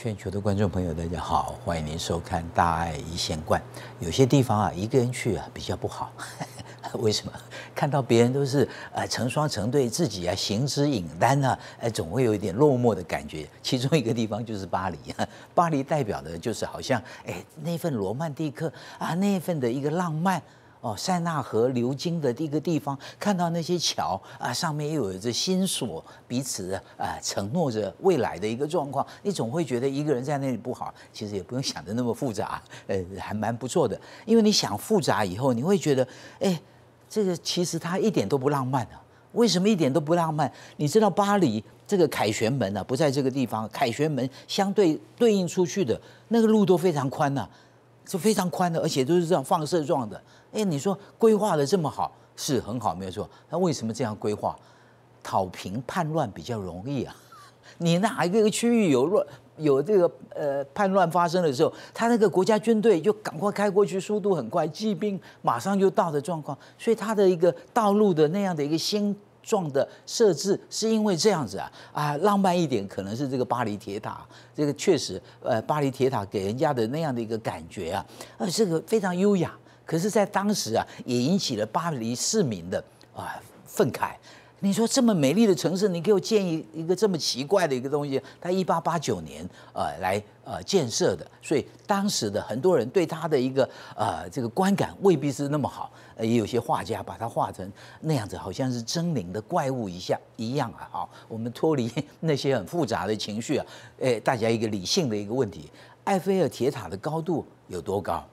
全球的观众朋友，大家好，欢迎您收看《大爱一线观》。有些地方啊，一个人去啊比较不好，为什么？看到别人都是呃成双成对，自己啊行之影单啊，哎，总会有一点落寞的感觉。其中一个地方就是巴黎，巴黎代表的就是好像哎那份罗曼蒂克啊，那份的一个浪漫。哦，塞纳河流经的一个地方，看到那些桥啊，上面又有着新锁，彼此啊承诺着未来的一个状况，你总会觉得一个人在那里不好，其实也不用想的那么复杂，呃，还蛮不错的。因为你想复杂以后，你会觉得，哎，这个其实它一点都不浪漫啊。为什么一点都不浪漫？你知道巴黎这个凯旋门啊，不在这个地方，凯旋门相对对应出去的那个路都非常宽呐。是非常宽的，而且都是这样放射状的。哎，你说规划的这么好，是很好，没有错。那为什么这样规划？讨平叛乱比较容易啊？你哪一个区域有乱、有这个呃叛乱发生的时候，他那个国家军队就赶快开过去，速度很快，骑兵马上就到的状况。所以他的一个道路的那样的一个先。状的设置是因为这样子啊啊浪漫一点可能是这个巴黎铁塔，这个确实呃巴黎铁塔给人家的那样的一个感觉啊啊这个非常优雅，可是，在当时啊也引起了巴黎市民的啊愤慨。你说这么美丽的城市，你给我建一一个这么奇怪的一个东西，它一八八九年呃来呃建设的，所以当时的很多人对它的一个呃这个观感未必是那么好，也有些画家把它画成那样子，好像是狰狞的怪物一下一样啊。好，我们脱离那些很复杂的情绪啊，哎，大家一个理性的一个问题：埃菲尔铁塔的高度有多高？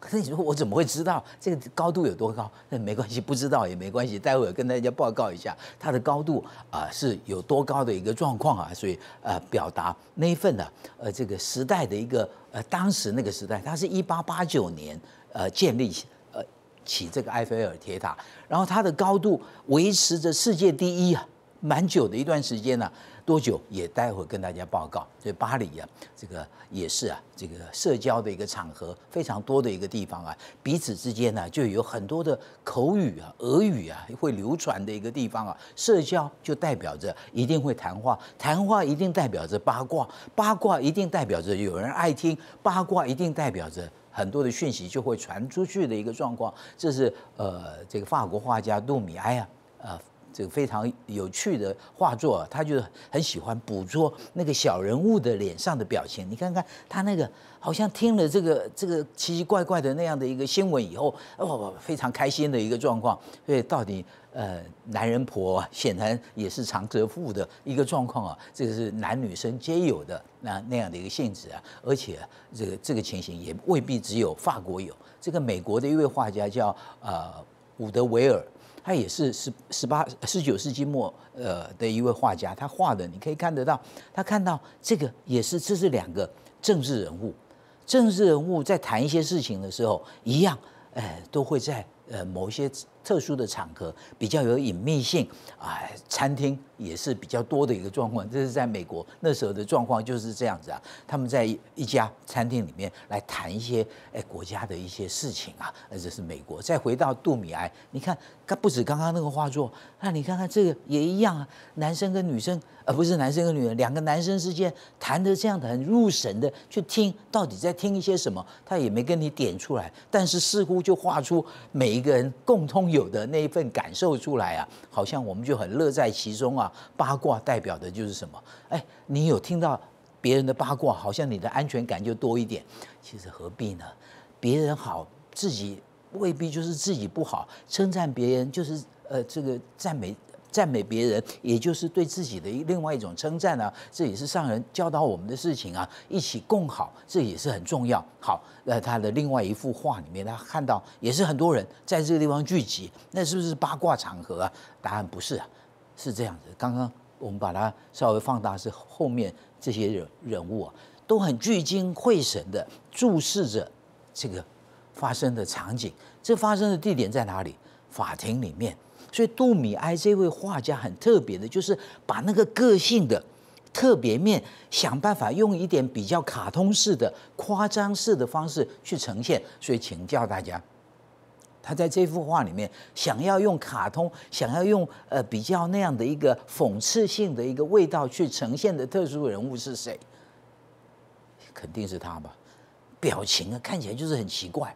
可是你说我怎么会知道这个高度有多高？那没关系，不知道也没关系，待会儿跟大家报告一下它的高度啊是有多高的一个状况啊，所以呃表达那一份呢呃这个时代的一个呃当时那个时代，它是一八八九年呃建立起呃起这个埃菲尔铁塔，然后它的高度维持着世界第一啊，蛮久的一段时间呢。多久也待会跟大家报告。这巴黎啊，这个也是啊，这个社交的一个场合非常多的一个地方啊，彼此之间呢就有很多的口语啊、俄语啊会流传的一个地方啊。社交就代表着一定会谈话，谈话一定代表着八卦，八卦一定代表着有人爱听八卦，一定代表着很多的讯息就会传出去的一个状况。这是呃，这个法国画家杜米埃啊，啊。这个非常有趣的画作，他就很喜欢捕捉那个小人物的脸上的表情。你看看他那个，好像听了这个这个奇奇怪怪的那样的一个新闻以后，哦，非常开心的一个状况。所以到底呃，男人婆显然也是长泽妇的一个状况啊，这个是男女生皆有的那那样的一个性质啊。而且这个这个情形也未必只有法国有，这个美国的一位画家叫呃伍德维尔。他也是十十八、十九世纪末，呃的一位画家，他画的你可以看得到，他看到这个也是，这是两个政治人物，政治人物在谈一些事情的时候，一样，哎，都会在呃某一些。特殊的场合比较有隐秘性啊，餐厅也是比较多的一个状况。这是在美国那时候的状况就是这样子啊，他们在一家餐厅里面来谈一些哎国家的一些事情啊，这是美国。再回到杜米埃，你看，他不止刚刚那个画作，那你看看这个也一样啊，男生跟女生呃不是男生跟女人，两个男生之间谈的这样的很入神的，去听到底在听一些什么，他也没跟你点出来，但是似乎就画出每一个人共通有。有的那一份感受出来啊，好像我们就很乐在其中啊。八卦代表的就是什么？哎，你有听到别人的八卦，好像你的安全感就多一点。其实何必呢？别人好，自己未必就是自己不好。称赞别人就是呃，这个赞美。赞美别人，也就是对自己的另外一种称赞啊！这也是上人教导我们的事情啊！一起共好，这也是很重要。好，那他的另外一幅画里面，他看到也是很多人在这个地方聚集，那是不是八卦场合啊？答案不是啊，是这样子。刚刚我们把它稍微放大，是后面这些人人物啊，都很聚精会神的注视着这个发生的场景。这发生的地点在哪里？法庭里面。所以杜米埃这位画家很特别的，就是把那个个性的特别面，想办法用一点比较卡通式的、夸张式的方式去呈现。所以请教大家，他在这幅画里面想要用卡通，想要用呃比较那样的一个讽刺性的一个味道去呈现的特殊人物是谁？肯定是他吧？表情啊，看起来就是很奇怪。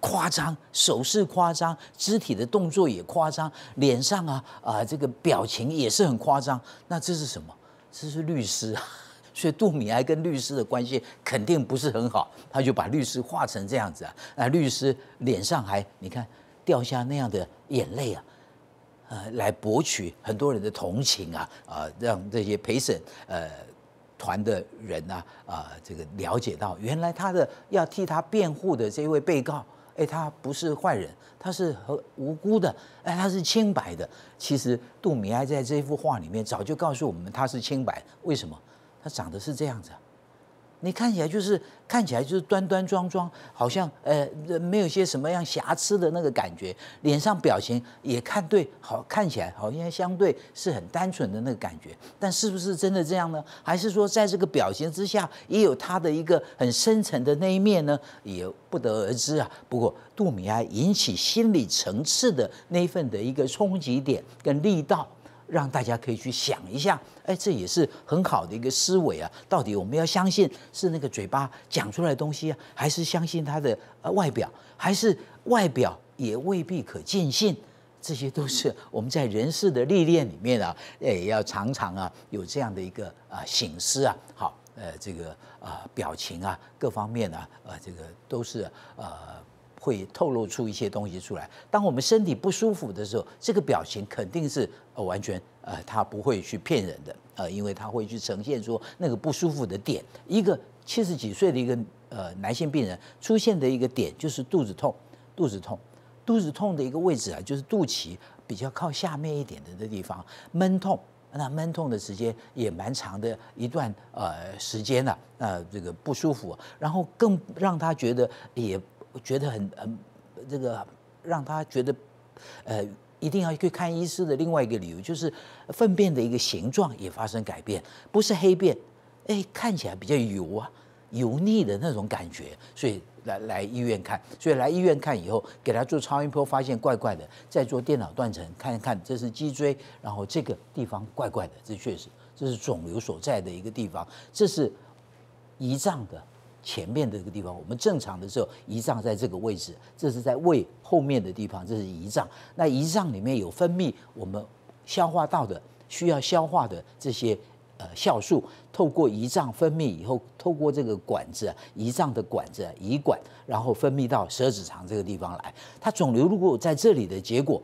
夸张，手势夸张，肢体的动作也夸张，脸上啊啊这个表情也是很夸张。那这是什么？这是律师啊。所以杜米埃跟律师的关系肯定不是很好，他就把律师画成这样子啊。那律师脸上还你看掉下那样的眼泪啊，呃，来博取很多人的同情啊啊，让这些陪审呃。团的人呢、啊，这个了解到，原来他的要替他辩护的这位被告，哎，他不是坏人，他是和无辜的，哎，他是清白的。其实杜米埃在这幅画里面早就告诉我们他是清白，为什么？他长得是这样子。你看起来就是看起来就是端端庄庄，好像呃没有些什么样瑕疵的那个感觉，脸上表情也看对，好看起来好像相对是很单纯的那个感觉，但是不是真的这样呢？还是说在这个表情之下也有他的一个很深层的那一面呢？也不得而知啊。不过杜米埃引起心理层次的那一份的一个冲击点跟力道。让大家可以去想一下，哎，这也是很好的一个思维啊！到底我们要相信是那个嘴巴讲出来东西啊，还是相信他的呃外表，还是外表也未必可尽信？这些都是我们在人事的历练里面啊，也要常常啊有这样的一个啊醒思啊，好，呃，这个啊表情啊，各方面啊，呃，这个都是呃。会透露出一些东西出来。当我们身体不舒服的时候，这个表情肯定是呃完全呃他不会去骗人的呃，因为他会去呈现出那个不舒服的点。一个七十几岁的一个呃男性病人出现的一个点就是肚子痛，肚子痛，肚子痛的一个位置啊就是肚脐比较靠下面一点的那地方，闷痛。那闷痛的时间也蛮长的一段呃时间了，呃这个不舒服，然后更让他觉得也。我觉得很很这个让他觉得呃一定要去看医师的另外一个理由就是粪便的一个形状也发生改变，不是黑便，哎看起来比较油啊，油腻的那种感觉，所以来来医院看，所以来医院看以后给他做超音波发现怪怪的，再做电脑断层看一看这是脊椎，然后这个地方怪怪的，这确实这是肿瘤所在的一个地方，这是胰脏的。前面的这个地方，我们正常的时候胰脏在这个位置，这是在胃后面的地方，这是胰脏。那胰脏里面有分泌我们消化道的需要消化的这些呃酵素，透过胰脏分泌以后，透过这个管子胰脏的管子胰管，然后分泌到舌指肠这个地方来。它肿瘤如果在这里的结果。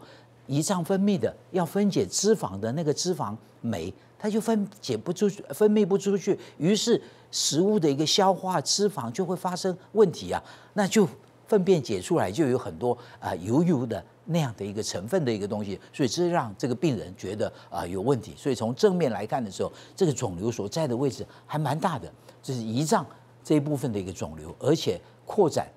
胰脏分泌的要分解脂肪的那个脂肪酶，它就分解不出、分泌不出去，于是食物的一个消化脂肪就会发生问题啊，那就粪便解出来就有很多啊油油的那样的一个成分的一个东西，所以这让这个病人觉得啊有问题。所以从正面来看的时候，这个肿瘤所在的位置还蛮大的，这是胰脏这一部分的一个肿瘤，而且扩展。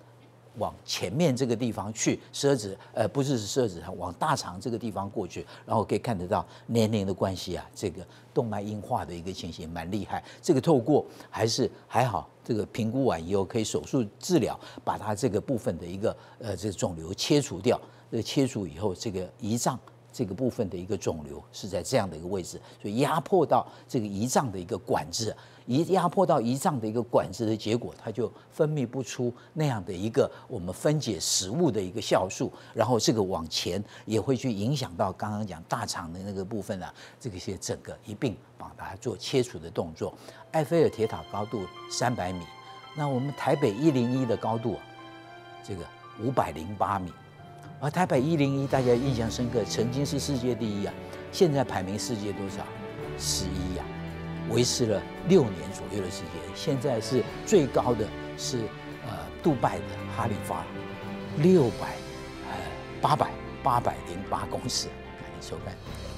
往前面这个地方去，舌子呃不是十子，往大肠这个地方过去，然后可以看得到年龄的关系啊，这个动脉硬化的一个情形蛮厉害。这个透过还是还好，这个评估完以后可以手术治疗，把它这个部分的一个呃这个肿瘤切除掉。个切除以后这个胰脏。这个部分的一个肿瘤是在这样的一个位置，所以压迫到这个胰脏的一个管子，一压迫到胰脏的一个管子的结果，它就分泌不出那样的一个我们分解食物的一个酵素，然后这个往前也会去影响到刚刚讲大肠的那个部分啊，这个些整个一并把它做切除的动作。埃菲尔铁塔高度三百米，那我们台北一零一的高度，这个五百零八米。而台北一零一，大家印象深刻，曾经是世界第一啊，现在排名世界多少？十一啊，维持了六年左右的时间。现在是最高的，是呃，杜拜的哈利法，六百呃八百八百零八公尺，感谢收看。